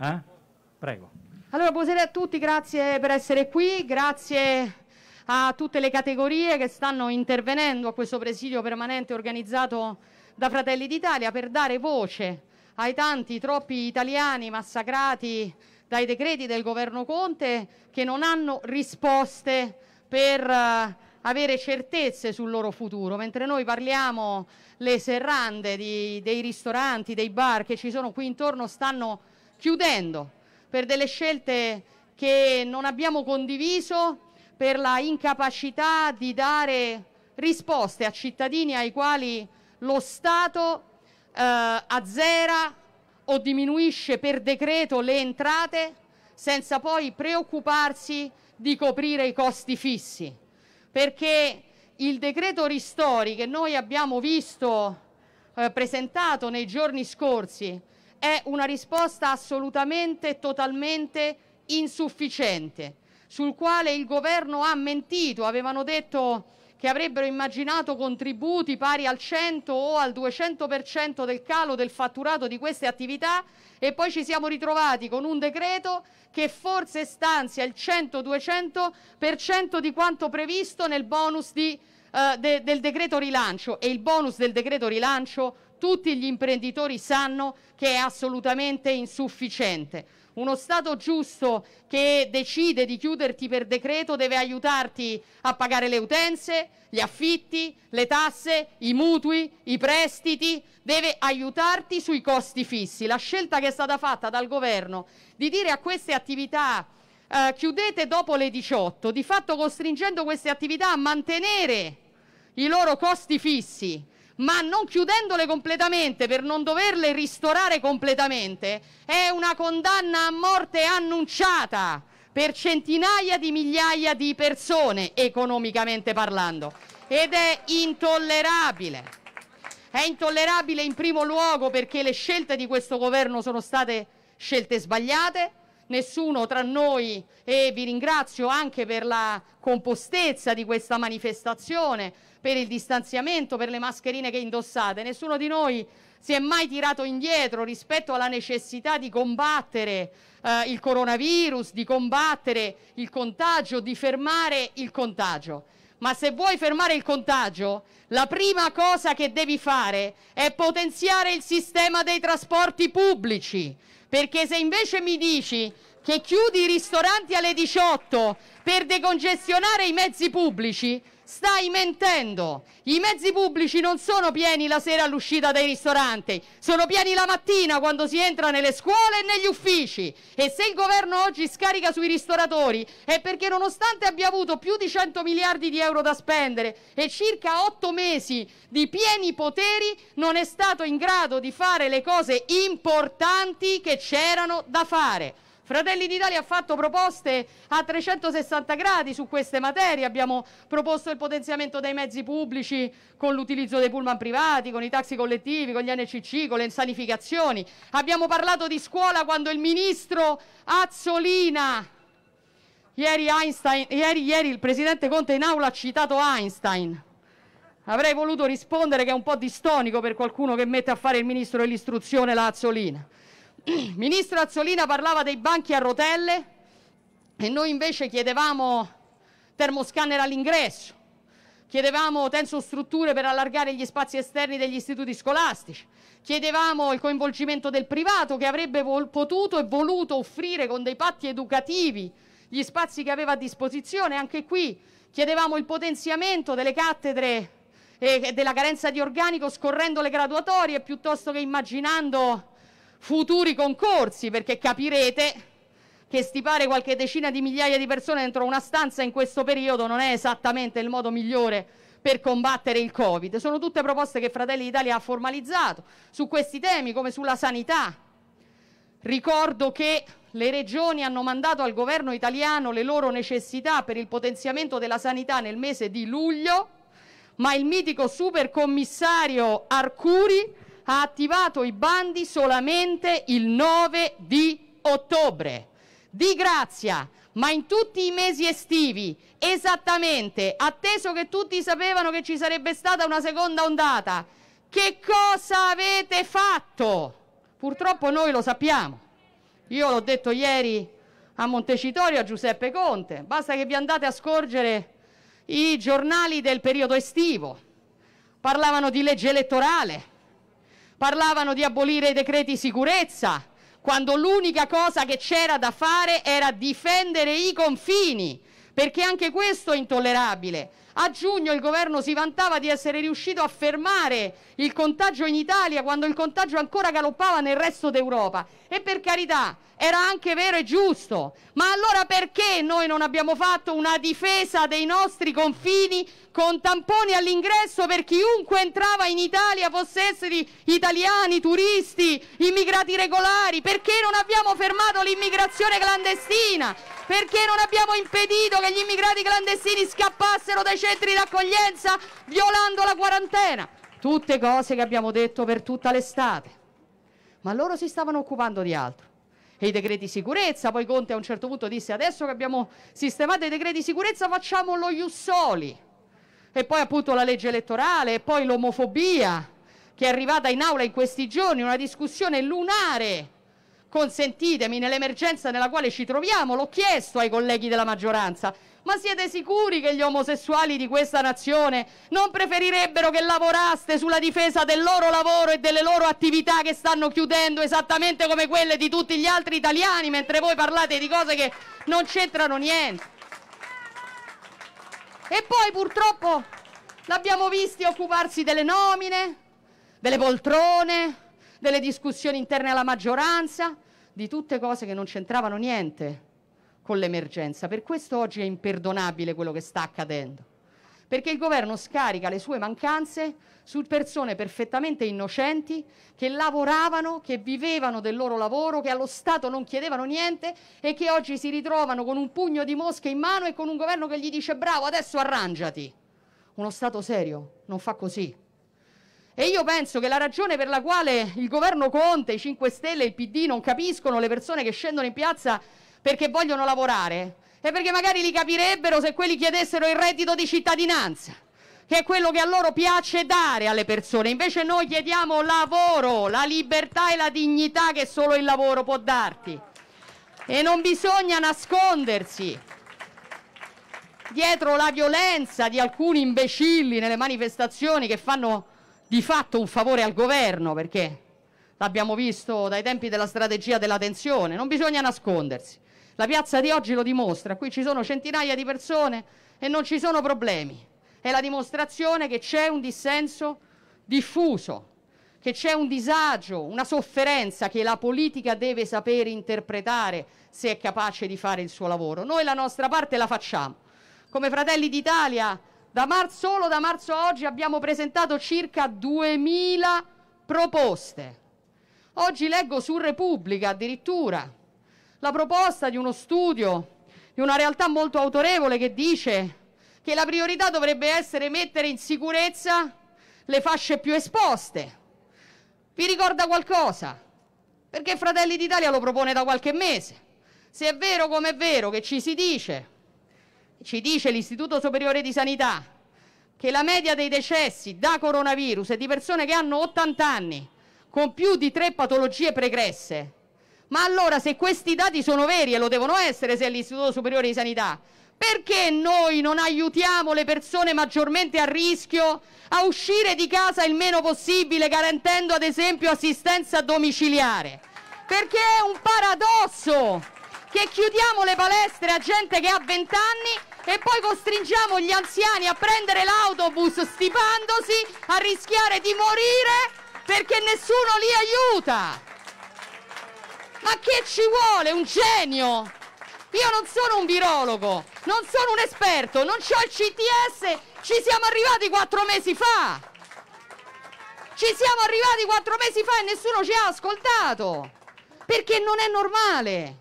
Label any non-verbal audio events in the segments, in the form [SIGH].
Eh? Prego. Allora, buonasera a tutti, grazie per essere qui, grazie a tutte le categorie che stanno intervenendo a questo presidio permanente organizzato da Fratelli d'Italia per dare voce ai tanti, troppi italiani massacrati dai decreti del governo Conte che non hanno risposte per uh, avere certezze sul loro futuro, mentre noi parliamo le serrande di, dei ristoranti, dei bar che ci sono qui intorno stanno chiudendo per delle scelte che non abbiamo condiviso, per la incapacità di dare risposte a cittadini ai quali lo Stato eh, azzera o diminuisce per decreto le entrate senza poi preoccuparsi di coprire i costi fissi. Perché il decreto ristori che noi abbiamo visto eh, presentato nei giorni scorsi è una risposta assolutamente e totalmente insufficiente, sul quale il governo ha mentito, avevano detto che avrebbero immaginato contributi pari al 100 o al 200% del calo del fatturato di queste attività e poi ci siamo ritrovati con un decreto che forse stanzia il 100-200% di quanto previsto nel bonus di, eh, de, del decreto rilancio e il bonus del decreto rilancio tutti gli imprenditori sanno che è assolutamente insufficiente. Uno Stato giusto che decide di chiuderti per decreto deve aiutarti a pagare le utenze, gli affitti, le tasse, i mutui, i prestiti, deve aiutarti sui costi fissi. La scelta che è stata fatta dal governo di dire a queste attività eh, chiudete dopo le 18, di fatto costringendo queste attività a mantenere i loro costi fissi ma non chiudendole completamente per non doverle ristorare completamente, è una condanna a morte annunciata per centinaia di migliaia di persone, economicamente parlando. Ed è intollerabile. È intollerabile in primo luogo perché le scelte di questo governo sono state scelte sbagliate, nessuno tra noi e vi ringrazio anche per la compostezza di questa manifestazione per il distanziamento, per le mascherine che indossate. Nessuno di noi si è mai tirato indietro rispetto alla necessità di combattere eh, il coronavirus, di combattere il contagio, di fermare il contagio. Ma se vuoi fermare il contagio, la prima cosa che devi fare è potenziare il sistema dei trasporti pubblici. Perché se invece mi dici che chiudi i ristoranti alle 18 per decongestionare i mezzi pubblici, Stai mentendo! I mezzi pubblici non sono pieni la sera all'uscita dai ristoranti, sono pieni la mattina quando si entra nelle scuole e negli uffici. E se il governo oggi scarica sui ristoratori è perché nonostante abbia avuto più di 100 miliardi di euro da spendere e circa 8 mesi di pieni poteri, non è stato in grado di fare le cose importanti che c'erano da fare. Fratelli d'Italia ha fatto proposte a 360 gradi su queste materie, abbiamo proposto il potenziamento dei mezzi pubblici con l'utilizzo dei pullman privati, con i taxi collettivi, con gli NCC, con le sanificazioni, abbiamo parlato di scuola quando il ministro Azzolina... Ieri, Einstein, ieri, ieri il presidente Conte in aula ha citato Einstein. Avrei voluto rispondere che è un po' distonico per qualcuno che mette a fare il ministro dell'istruzione la Azzolina. [CLEARS THROAT] Ministro Azzolina parlava dei banchi a rotelle e noi invece chiedevamo termoscanner all'ingresso, chiedevamo tensostrutture per allargare gli spazi esterni degli istituti scolastici, chiedevamo il coinvolgimento del privato che avrebbe potuto e voluto offrire con dei patti educativi gli spazi che aveva a disposizione, anche qui chiedevamo il potenziamento delle cattedre e della carenza di organico scorrendo le graduatorie piuttosto che immaginando futuri concorsi, perché capirete che stipare qualche decina di migliaia di persone dentro una stanza in questo periodo non è esattamente il modo migliore per combattere il Covid. Sono tutte proposte che Fratelli d'Italia ha formalizzato su questi temi come sulla sanità. Ricordo che le regioni hanno mandato al governo italiano le loro necessità per il potenziamento della sanità nel mese di luglio, ma il mitico supercommissario Arcuri ha attivato i bandi solamente il 9 di ottobre. Di grazia, ma in tutti i mesi estivi, esattamente, atteso che tutti sapevano che ci sarebbe stata una seconda ondata, che cosa avete fatto? Purtroppo noi lo sappiamo. Io l'ho detto ieri a Montecitorio a Giuseppe Conte, basta che vi andate a scorgere i giornali del periodo estivo. Parlavano di legge elettorale, parlavano di abolire i decreti sicurezza, quando l'unica cosa che c'era da fare era difendere i confini, perché anche questo è intollerabile. A giugno il governo si vantava di essere riuscito a fermare il contagio in Italia quando il contagio ancora galoppava nel resto d'Europa. E per carità, era anche vero e giusto. Ma allora perché noi non abbiamo fatto una difesa dei nostri confini con tamponi all'ingresso per chiunque entrava in Italia fosse esseri italiani, turisti, immigrati regolari? Perché non abbiamo fermato l'immigrazione clandestina? Perché non abbiamo impedito che gli immigrati clandestini scappassero dai centri d'accoglienza violando la quarantena? Tutte cose che abbiamo detto per tutta l'estate. Ma loro si stavano occupando di altro. E i decreti sicurezza, poi Conte a un certo punto disse adesso che abbiamo sistemato i decreti sicurezza facciamo lo Jussoli. E poi appunto la legge elettorale, e poi l'omofobia che è arrivata in aula in questi giorni, una discussione lunare consentitemi, nell'emergenza nella quale ci troviamo, l'ho chiesto ai colleghi della maggioranza, ma siete sicuri che gli omosessuali di questa nazione non preferirebbero che lavoraste sulla difesa del loro lavoro e delle loro attività che stanno chiudendo esattamente come quelle di tutti gli altri italiani, mentre voi parlate di cose che non c'entrano niente? E poi purtroppo l'abbiamo visti occuparsi delle nomine, delle poltrone, delle discussioni interne alla maggioranza, di tutte cose che non c'entravano niente con l'emergenza. Per questo oggi è imperdonabile quello che sta accadendo, perché il governo scarica le sue mancanze su persone perfettamente innocenti che lavoravano, che vivevano del loro lavoro, che allo Stato non chiedevano niente e che oggi si ritrovano con un pugno di mosche in mano e con un governo che gli dice bravo, adesso arrangiati. Uno Stato serio non fa così. E io penso che la ragione per la quale il governo Conte, i 5 Stelle e il PD non capiscono le persone che scendono in piazza perché vogliono lavorare è perché magari li capirebbero se quelli chiedessero il reddito di cittadinanza, che è quello che a loro piace dare alle persone. Invece noi chiediamo lavoro, la libertà e la dignità che solo il lavoro può darti. E non bisogna nascondersi dietro la violenza di alcuni imbecilli nelle manifestazioni che fanno di fatto un favore al governo perché l'abbiamo visto dai tempi della strategia della tensione, non bisogna nascondersi. La piazza di oggi lo dimostra, qui ci sono centinaia di persone e non ci sono problemi. È la dimostrazione che c'è un dissenso diffuso, che c'è un disagio, una sofferenza che la politica deve sapere interpretare se è capace di fare il suo lavoro. Noi la nostra parte la facciamo. Come Fratelli d'Italia da marzo, solo da marzo a oggi abbiamo presentato circa 2000 proposte. Oggi leggo su Repubblica addirittura la proposta di uno studio di una realtà molto autorevole che dice che la priorità dovrebbe essere mettere in sicurezza le fasce più esposte. Vi ricorda qualcosa? Perché Fratelli d'Italia lo propone da qualche mese. Se è vero come è vero che ci si dice ci dice l'Istituto Superiore di Sanità che la media dei decessi da coronavirus è di persone che hanno 80 anni con più di tre patologie pregresse. Ma allora se questi dati sono veri e lo devono essere se è l'Istituto Superiore di Sanità, perché noi non aiutiamo le persone maggiormente a rischio a uscire di casa il meno possibile, garantendo ad esempio assistenza domiciliare? Perché è un paradosso che chiudiamo le palestre a gente che ha 20 anni e poi costringiamo gli anziani a prendere l'autobus stipandosi, a rischiare di morire perché nessuno li aiuta. Ma che ci vuole? Un genio? Io non sono un virologo, non sono un esperto, non ho il CTS, ci siamo arrivati quattro mesi fa. Ci siamo arrivati quattro mesi fa e nessuno ci ha ascoltato. Perché non è normale.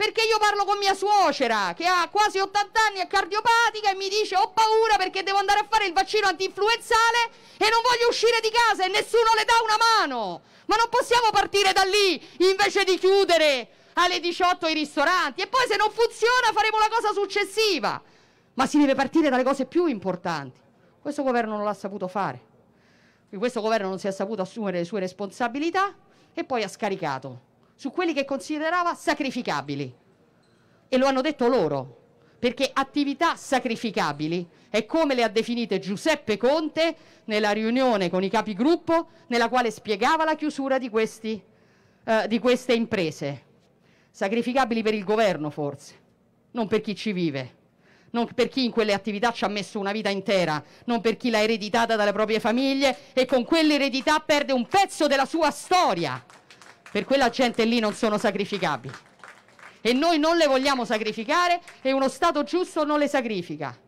Perché io parlo con mia suocera che ha quasi 80 anni, è cardiopatica e mi dice ho paura perché devo andare a fare il vaccino antinfluenzale e non voglio uscire di casa e nessuno le dà una mano. Ma non possiamo partire da lì invece di chiudere alle 18 i ristoranti e poi se non funziona faremo la cosa successiva. Ma si deve partire dalle cose più importanti. Questo governo non l'ha saputo fare. Questo governo non si è saputo assumere le sue responsabilità e poi ha scaricato su quelli che considerava sacrificabili. E lo hanno detto loro, perché attività sacrificabili è come le ha definite Giuseppe Conte nella riunione con i capigruppo nella quale spiegava la chiusura di, questi, eh, di queste imprese. Sacrificabili per il governo forse, non per chi ci vive, non per chi in quelle attività ci ha messo una vita intera, non per chi l'ha ereditata dalle proprie famiglie e con quell'eredità perde un pezzo della sua storia. Per quella gente lì non sono sacrificabili. E noi non le vogliamo sacrificare e uno Stato giusto non le sacrifica.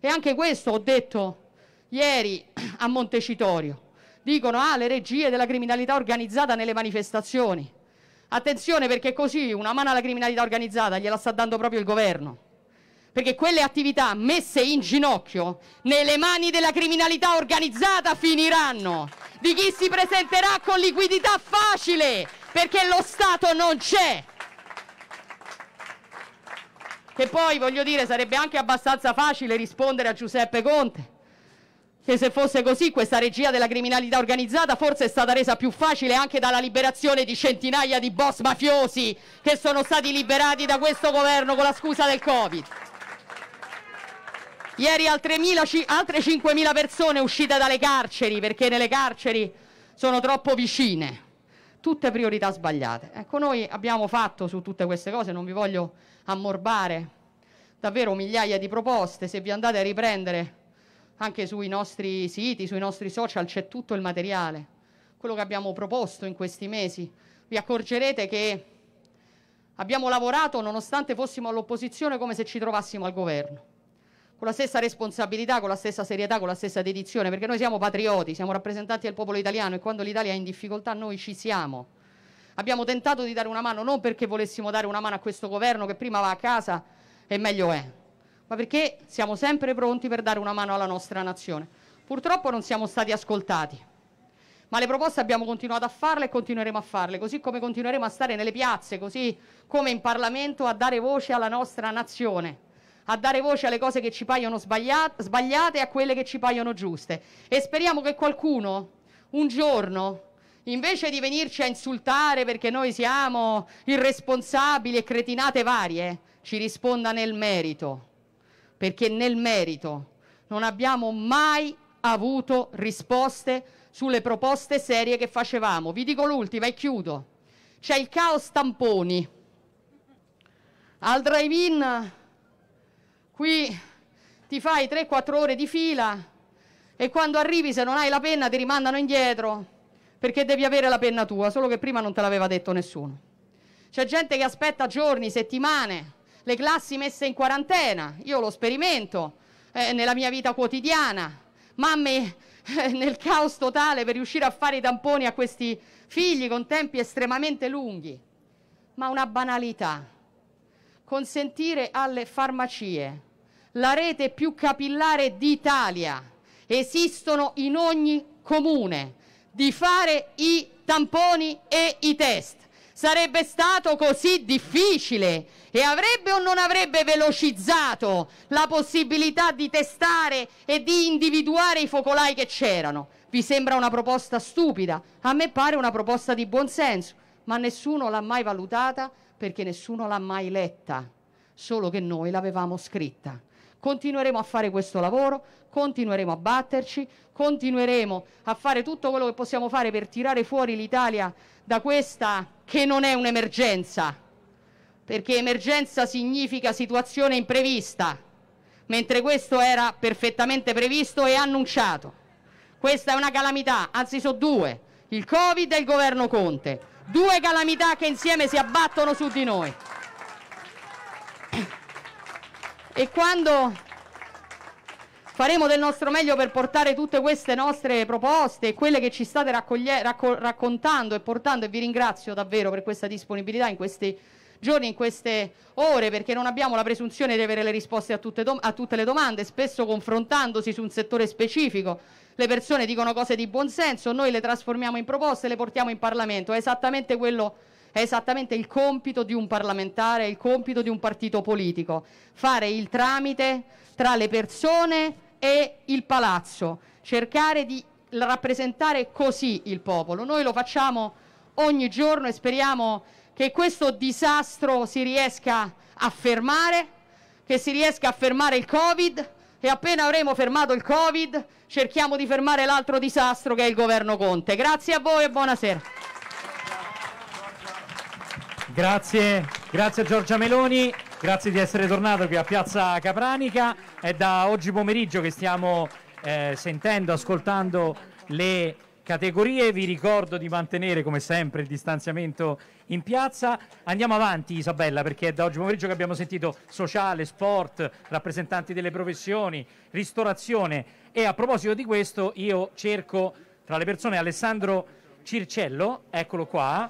E anche questo ho detto ieri a Montecitorio. Dicono, ah, le regie della criminalità organizzata nelle manifestazioni. Attenzione perché così una mano alla criminalità organizzata gliela sta dando proprio il governo. Perché quelle attività messe in ginocchio nelle mani della criminalità organizzata finiranno di chi si presenterà con liquidità facile, perché lo Stato non c'è. Che poi, voglio dire, sarebbe anche abbastanza facile rispondere a Giuseppe Conte, che se fosse così questa regia della criminalità organizzata forse è stata resa più facile anche dalla liberazione di centinaia di boss mafiosi che sono stati liberati da questo governo con la scusa del Covid. Ieri altre, mila, altre 5.000 persone uscite dalle carceri perché nelle carceri sono troppo vicine. Tutte priorità sbagliate. Ecco, noi abbiamo fatto su tutte queste cose, non vi voglio ammorbare, davvero migliaia di proposte. Se vi andate a riprendere anche sui nostri siti, sui nostri social, c'è tutto il materiale. Quello che abbiamo proposto in questi mesi. Vi accorgerete che abbiamo lavorato nonostante fossimo all'opposizione come se ci trovassimo al governo con la stessa responsabilità, con la stessa serietà, con la stessa dedizione, perché noi siamo patrioti, siamo rappresentanti del popolo italiano e quando l'Italia è in difficoltà noi ci siamo. Abbiamo tentato di dare una mano non perché volessimo dare una mano a questo governo che prima va a casa e meglio è, ma perché siamo sempre pronti per dare una mano alla nostra nazione. Purtroppo non siamo stati ascoltati ma le proposte abbiamo continuato a farle e continueremo a farle, così come continueremo a stare nelle piazze, così come in Parlamento a dare voce alla nostra nazione a dare voce alle cose che ci paiono sbagliate, sbagliate e a quelle che ci paiono giuste. E speriamo che qualcuno, un giorno, invece di venirci a insultare perché noi siamo irresponsabili e cretinate varie, ci risponda nel merito, perché nel merito non abbiamo mai avuto risposte sulle proposte serie che facevamo. Vi dico l'ultima e chiudo. C'è il caos tamponi. Al drive-in Qui ti fai 3-4 ore di fila e quando arrivi se non hai la penna ti rimandano indietro perché devi avere la penna tua, solo che prima non te l'aveva detto nessuno. C'è gente che aspetta giorni, settimane, le classi messe in quarantena, io lo sperimento eh, nella mia vita quotidiana, mamme eh, nel caos totale per riuscire a fare i tamponi a questi figli con tempi estremamente lunghi, ma una banalità, consentire alle farmacie la rete più capillare d'Italia, esistono in ogni comune, di fare i tamponi e i test. Sarebbe stato così difficile e avrebbe o non avrebbe velocizzato la possibilità di testare e di individuare i focolai che c'erano. Vi sembra una proposta stupida? A me pare una proposta di buonsenso, ma nessuno l'ha mai valutata perché nessuno l'ha mai letta, solo che noi l'avevamo scritta. Continueremo a fare questo lavoro, continueremo a batterci, continueremo a fare tutto quello che possiamo fare per tirare fuori l'Italia da questa che non è un'emergenza, perché emergenza significa situazione imprevista, mentre questo era perfettamente previsto e annunciato. Questa è una calamità, anzi sono due, il Covid e il governo Conte, due calamità che insieme si abbattono su di noi. E quando faremo del nostro meglio per portare tutte queste nostre proposte e quelle che ci state racco raccontando e portando, e vi ringrazio davvero per questa disponibilità in questi giorni, in queste ore, perché non abbiamo la presunzione di avere le risposte a tutte, a tutte le domande, spesso confrontandosi su un settore specifico. Le persone dicono cose di buonsenso, noi le trasformiamo in proposte e le portiamo in Parlamento, è esattamente quello che è esattamente il compito di un parlamentare, il compito di un partito politico, fare il tramite tra le persone e il palazzo, cercare di rappresentare così il popolo. Noi lo facciamo ogni giorno e speriamo che questo disastro si riesca a fermare, che si riesca a fermare il Covid e appena avremo fermato il Covid cerchiamo di fermare l'altro disastro che è il governo Conte. Grazie a voi e buonasera. Grazie, grazie a Giorgia Meloni, grazie di essere tornato qui a Piazza Capranica. È da oggi pomeriggio che stiamo eh, sentendo, ascoltando le categorie. Vi ricordo di mantenere come sempre il distanziamento in piazza. Andiamo avanti Isabella perché è da oggi pomeriggio che abbiamo sentito sociale, sport, rappresentanti delle professioni, ristorazione e a proposito di questo io cerco tra le persone Alessandro Circello, eccolo qua,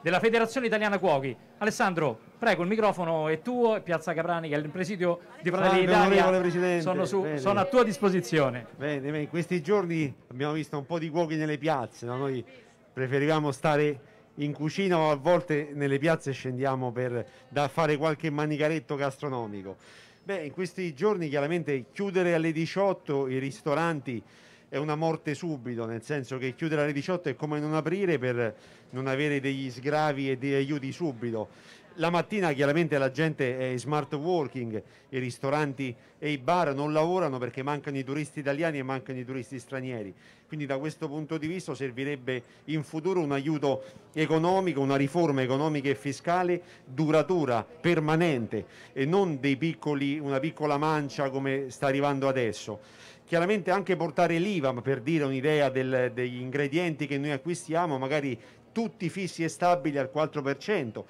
della Federazione Italiana Cuochi. Alessandro, prego, il microfono è tuo e Piazza Caprani, che è il presidio di Fratelli d'Italia, sono, sono, a tua disposizione. Bene, bene, in questi giorni abbiamo visto un po' di cuochi nelle piazze, no? noi preferivamo stare in cucina o a volte nelle piazze scendiamo per fare qualche manicaretto gastronomico. Beh, in questi giorni chiaramente chiudere alle 18 i ristoranti è una morte subito, nel senso che chiudere alle 18 è come non aprire per non avere degli sgravi e degli aiuti subito. La mattina chiaramente la gente è smart working, i ristoranti e i bar non lavorano perché mancano i turisti italiani e mancano i turisti stranieri. Quindi da questo punto di vista servirebbe in futuro un aiuto economico, una riforma economica e fiscale duratura, permanente e non piccoli, una piccola mancia come sta arrivando adesso chiaramente anche portare l'IVA per dire un'idea del, degli ingredienti che noi acquistiamo, magari tutti fissi e stabili al 4%.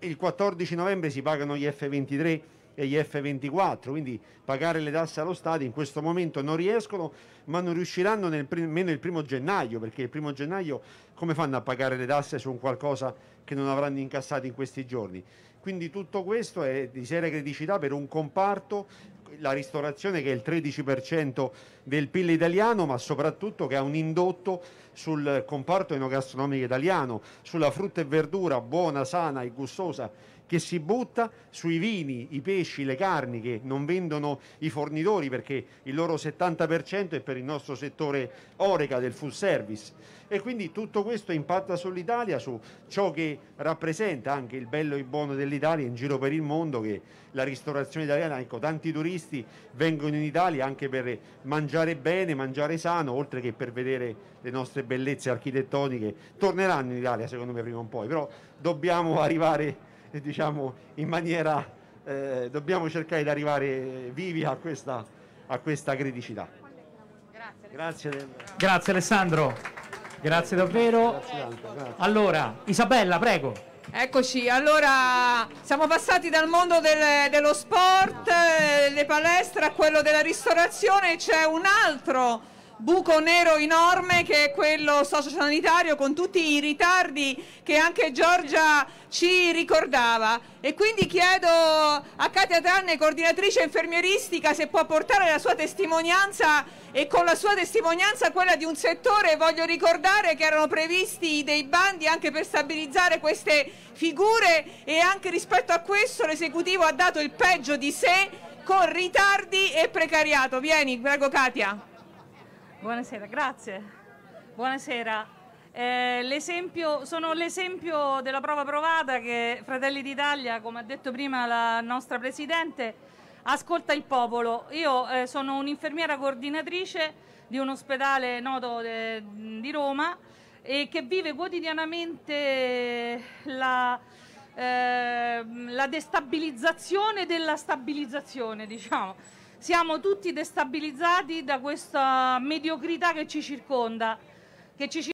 Il 14 novembre si pagano gli F23 e gli F24, quindi pagare le tasse allo Stato in questo momento non riescono, ma non riusciranno nemmeno il primo gennaio, perché il primo gennaio come fanno a pagare le tasse su un qualcosa che non avranno incassato in questi giorni? Quindi tutto questo è di seria criticità per un comparto la ristorazione che è il 13% del PIL italiano, ma soprattutto che ha un indotto sul comparto enogastronomico italiano, sulla frutta e verdura buona, sana e gustosa che si butta sui vini, i pesci, le carni che non vendono i fornitori perché il loro 70% è per il nostro settore Oreca del full service e quindi tutto questo impatta sull'Italia, su ciò che rappresenta anche il bello e il buono dell'Italia in giro per il mondo che la ristorazione italiana, ecco tanti turisti vengono in Italia anche per mangiare bene, mangiare sano, oltre che per vedere le nostre bellezze architettoniche, torneranno in Italia secondo me prima o poi, però dobbiamo [LAUGHS] arrivare diciamo, in maniera... Eh, dobbiamo cercare di arrivare vivi a questa, a questa criticità. Grazie, grazie, Alessandro, grazie davvero. Allora, Isabella, prego. Eccoci, allora siamo passati dal mondo del, dello sport, eh, le palestre a quello della ristorazione, c'è un altro buco nero enorme che è quello sociosanitario con tutti i ritardi che anche Giorgia ci ricordava e quindi chiedo a Katia Tranne, coordinatrice infermieristica, se può portare la sua testimonianza e con la sua testimonianza quella di un settore, voglio ricordare che erano previsti dei bandi anche per stabilizzare queste figure e anche rispetto a questo l'esecutivo ha dato il peggio di sé con ritardi e precariato. Vieni, prego Katia. Buonasera, grazie. Buonasera. Eh, sono l'esempio della prova provata che Fratelli d'Italia, come ha detto prima la nostra Presidente, ascolta il popolo. Io eh, sono un'infermiera coordinatrice di un ospedale noto de, eh, di Roma e che vive quotidianamente la, eh, la destabilizzazione della stabilizzazione, diciamo siamo tutti destabilizzati da questa mediocrità che ci circonda, che ci